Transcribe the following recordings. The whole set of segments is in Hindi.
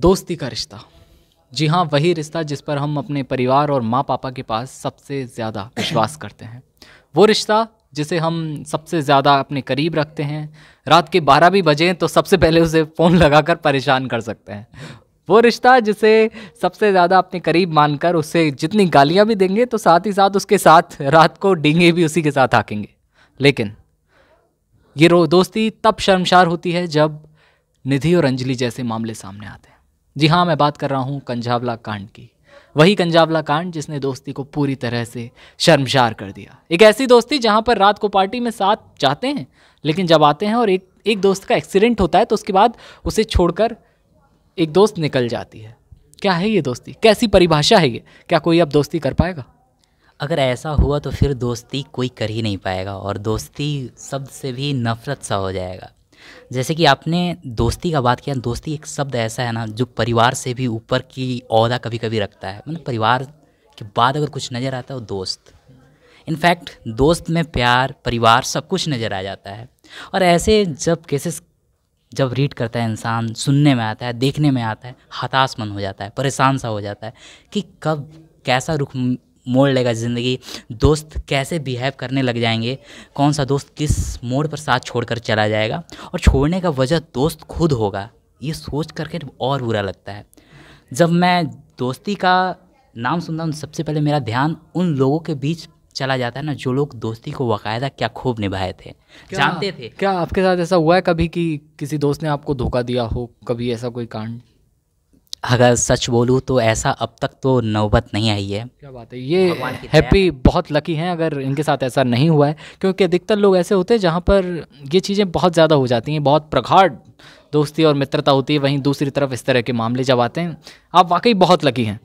दोस्ती का रिश्ता जी हाँ वही रिश्ता जिस पर हम अपने परिवार और माँ पापा के पास सबसे ज़्यादा विश्वास करते हैं वो रिश्ता जिसे हम सबसे ज़्यादा अपने करीब रखते हैं रात के बारह भी बजें तो सबसे पहले उसे फ़ोन लगाकर परेशान कर सकते हैं वो रिश्ता जिसे सबसे ज़्यादा अपने करीब मानकर उससे जितनी गालियाँ भी देंगे तो साथ ही साथ उसके साथ रात को डींगे भी उसी के साथ हाकेंगे लेकिन ये रो दोस्ती तब शर्मशार होती है जब निधि और अंजलि जैसे मामले सामने आते हैं जी हाँ मैं बात कर रहा हूँ कंजावला कांड की वही कंजावला कांड जिसने दोस्ती को पूरी तरह से शर्मशार कर दिया एक ऐसी दोस्ती जहाँ पर रात को पार्टी में साथ जाते हैं लेकिन जब आते हैं और एक एक दोस्त का एक्सीडेंट होता है तो उसके बाद उसे छोड़कर एक दोस्त निकल जाती है क्या है ये दोस्ती कैसी परिभाषा है ये क्या कोई अब दोस्ती कर पाएगा अगर ऐसा हुआ तो फिर दोस्ती कोई कर ही नहीं पाएगा और दोस्ती शब्द से भी नफ़रत सा हो जाएगा जैसे कि आपने दोस्ती का बात किया दोस्ती एक शब्द ऐसा है ना जो परिवार से भी ऊपर की अहदा कभी कभी रखता है मतलब परिवार के बाद अगर कुछ नज़र आता है वो दोस्त इनफैक्ट दोस्त में प्यार परिवार सब कुछ नज़र आ जाता है और ऐसे जब केसेस जब रीड करता है इंसान सुनने में आता है देखने में आता है हताश मन हो जाता है परेशान सा हो जाता है कि कब कैसा रुख मोड़ लेगा ज़िंदगी दोस्त कैसे बिहेव करने लग जाएंगे कौन सा दोस्त किस मोड़ पर साथ छोड़कर चला जाएगा और छोड़ने का वजह दोस्त खुद होगा ये सोच करके और बुरा लगता है जब मैं दोस्ती का नाम सुनता हूँ सबसे पहले मेरा ध्यान उन लोगों के बीच चला जाता है ना जो लोग दोस्ती को बाकायदा क्या खूब निभाए थे जानते थे क्या आपके साथ ऐसा हुआ है कभी कि किसी दोस्त ने आपको धोखा दिया हो कभी ऐसा कोई कांड अगर सच बोलूँ तो ऐसा अब तक तो नौबत नहीं आई है क्या बात है ये हैप्पी बहुत लकी हैं अगर इनके साथ ऐसा नहीं हुआ है क्योंकि अधिकतर लोग ऐसे होते हैं जहाँ पर ये चीज़ें बहुत ज़्यादा हो जाती हैं बहुत प्रगाढ़ दोस्ती और मित्रता होती है वहीं दूसरी तरफ इस तरह के मामले जब आते हैं आप वाकई बहुत लकी हैं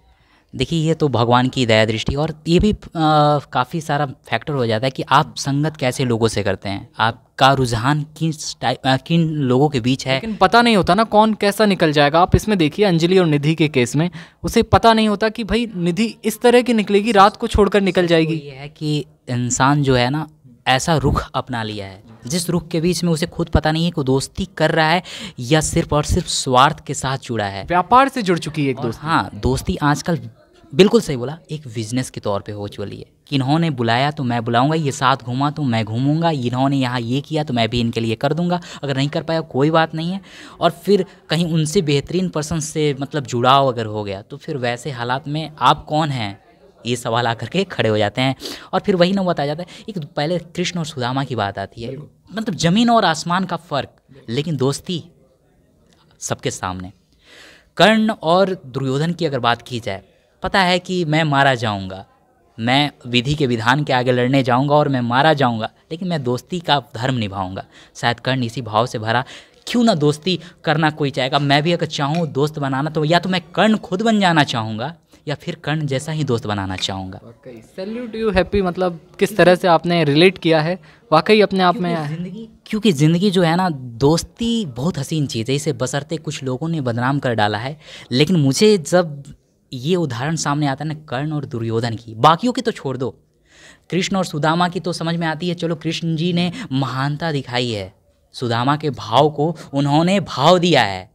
देखिए ये तो भगवान की दया दृष्टि और ये भी काफ़ी सारा फैक्टर हो जाता है कि आप संगत कैसे लोगों से करते हैं आपका रुझान किस टाइप किन लोगों के बीच है लेकिन पता नहीं होता ना कौन कैसा निकल जाएगा आप इसमें देखिए अंजलि और निधि के केस में उसे पता नहीं होता कि भाई निधि इस तरह की निकलेगी रात को छोड़कर निकल जाएगी ये है कि इंसान जो है ना ऐसा रुख अपना लिया है जिस रुख के बीच में उसे खुद पता नहीं है कि दोस्ती कर रहा है या सिर्फ और सिर्फ स्वार्थ के साथ जुड़ा है व्यापार से जुड़ चुकी है एक दोस्त हाँ दोस्ती आजकल बिल्कुल सही बोला एक बिजनेस के तौर पे हो चुकी है कि इन्होंने बुलाया तो मैं बुलाऊंगा ये साथ घूमा तो मैं घूमूंगा इन्होंने यहाँ ये किया तो मैं भी इनके लिए कर दूंगा अगर नहीं कर पाया कोई बात नहीं है और फिर कहीं उनसे बेहतरीन पर्सन से मतलब जुड़ाव अगर हो गया तो फिर वैसे हालात में आप कौन हैं ये सवाल आकर के खड़े हो जाते हैं और फिर वही ना बताया जाता है एक पहले कृष्ण और सुदामा की बात आती है मतलब ज़मीन और आसमान का फ़र्क लेकिन दोस्ती सबके सामने कर्ण और दुर्योधन की अगर बात की जाए पता है कि मैं मारा जाऊँगा मैं विधि के विधान के आगे लड़ने जाऊंगा और मैं मारा जाऊंगा लेकिन मैं दोस्ती का धर्म निभाऊंगा शायद कर्ण इसी भाव से भरा क्यों ना दोस्ती करना कोई चाहेगा मैं भी अगर चाहूँ दोस्त बनाना तो या तो मैं कर्ण खुद बन जाना चाहूँगा या फिर कर्ण जैसा ही दोस्त बनाना चाहूँगा सैल्यूट यू हैप्पी मतलब किस तरह से आपने रिलेट किया है वाकई अपने आप में ज़िंदगी क्योंकि ज़िंदगी जो है ना दोस्ती बहुत हसीन चीज़ है इसे बसरते कुछ लोगों ने बदनाम कर डाला है लेकिन मुझे जब ये उदाहरण सामने आता है ना कर्ण और दुर्योधन की बाकियों की तो छोड़ दो कृष्ण और सुदामा की तो समझ में आती है चलो कृष्ण जी ने महानता दिखाई है सुदामा के भाव को उन्होंने भाव दिया है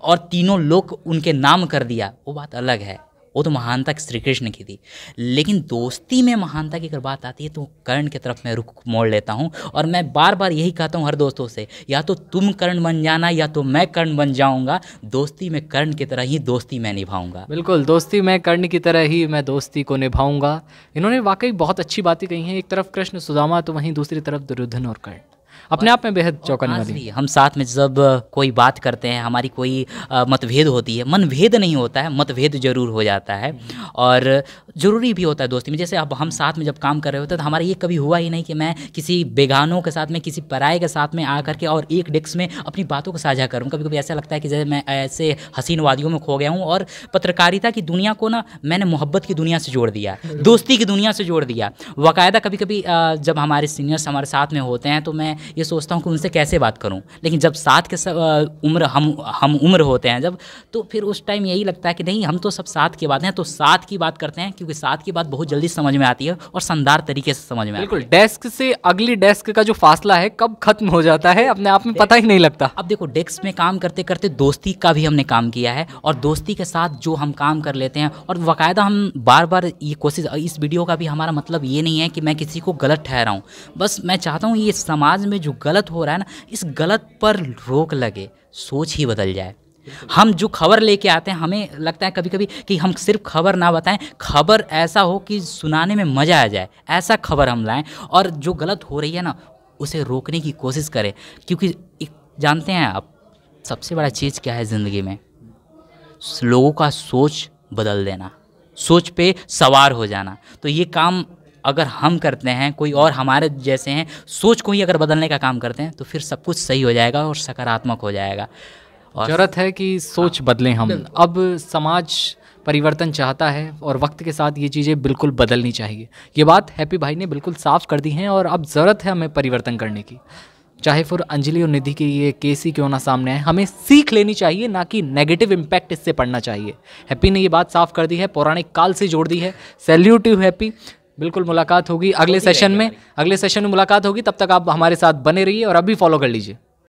और तीनों लोग उनके नाम कर दिया वो बात अलग है वो तो महानता श्री कृष्ण की थी लेकिन दोस्ती में महानता की अगर बात आती है तो कर्ण की तरफ मैं रुख मोड़ लेता हूँ और मैं बार बार यही कहता हूँ हर दोस्तों से या तो तुम कर्ण बन जाना या तो मैं कर्ण बन जाऊँगा दोस्ती में कर्ण की तरह ही दोस्ती मैं निभाऊँगा बिल्कुल दोस्ती में कर्ण की तरह ही मैं दोस्ती को निभाऊँगा इन्होंने वाकई बहुत अच्छी बातें कही हैं एक तरफ कृष्ण सुदामा तो वहीं दूसरी तरफ दुर्योधन और कर्ण अपने आप में बेहद चौंकाने वाली हम साथ में जब कोई बात करते हैं हमारी कोई मतभेद होती है मनभेद नहीं होता है मतभेद जरूर हो जाता है और ज़रूरी भी होता है दोस्ती में जैसे अब हम साथ में जब काम कर रहे होते हैं तो हमारा ये कभी हुआ ही नहीं कि मैं किसी बेगानों के साथ में किसी पराए के साथ में आ करके और एक डेस्क में अपनी बातों को साझा करूँ कभी कभी ऐसा लगता है कि जैसे मैं ऐसे हसीन वादियों में खो गया हूँ और पत्रकारिता की दुनिया को ना मैंने मोहब्बत की दुनिया से जोड़ दिया दोस्ती की दुनिया से जोड़ दिया बाकायदा कभी कभी जब हमारे सीनियर्स हमारे साथ में होते हैं तो मैं ये सोचता हूँ कि उनसे कैसे बात करूँ लेकिन जब साथ के सब उम्र हम हम उम्र होते हैं जब तो फिर उस टाइम यही लगता है कि नहीं हम तो सब साथ की बात हैं तो साथ की बात करते हैं क्योंकि साथ की बात बहुत जल्दी समझ में आती है और शानदार तरीके से समझ में बिल्कुल डेस्क से अगली डेस्क का जो फासला है कब खत्म हो जाता है अपने आप में पता ही नहीं लगता अब देखो डेस्क में काम करते करते दोस्ती का भी हमने काम किया है और दोस्ती के साथ जो हम काम कर लेते हैं और बाकायदा हम बार बार ये कोशिश इस वीडियो का भी हमारा मतलब ये नहीं है कि मैं किसी को गलत ठहराऊँ बस मैं चाहता हूँ ये समाज में में जो गलत हो रहा है ना इस गलत पर रोक लगे सोच ही बदल जाए हम जो खबर लेके आते हैं हमें लगता है कभी कभी कि हम सिर्फ खबर ना बताएं खबर ऐसा हो कि सुनाने में मज़ा आ जाए ऐसा खबर हम लाएं और जो गलत हो रही है ना उसे रोकने की कोशिश करें क्योंकि जानते हैं आप सबसे बड़ा चीज़ क्या है ज़िंदगी में लोगों का सोच बदल देना सोच पे सवार हो जाना तो ये काम अगर हम करते हैं कोई और हमारे जैसे हैं सोच को ही अगर बदलने का काम करते हैं तो फिर सब कुछ सही हो जाएगा और सकारात्मक हो जाएगा और जरूरत है कि सोच हाँ, बदलें हम अब समाज परिवर्तन चाहता है और वक्त के साथ ये चीज़ें बिल्कुल बदलनी चाहिए ये बात हैप्पी भाई ने बिल्कुल साफ कर दी है और अब ज़रूरत है हमें परिवर्तन करने की चाहे फिर अंजलि और निधि के ये केस ही क्यों ना सामने आए हमें सीख लेनी चाहिए ना कि नेगेटिव इम्पैक्ट इससे पड़ना चाहिए हैप्पी ने ये बात साफ कर दी है पौराणिक काल से जोड़ दी है सैल्यूट यू हैप्पी बिल्कुल मुलाकात होगी अगले सेशन में अगले सेशन में मुलाकात होगी तब तक आप हमारे साथ बने रहिए और अभी फॉलो कर लीजिए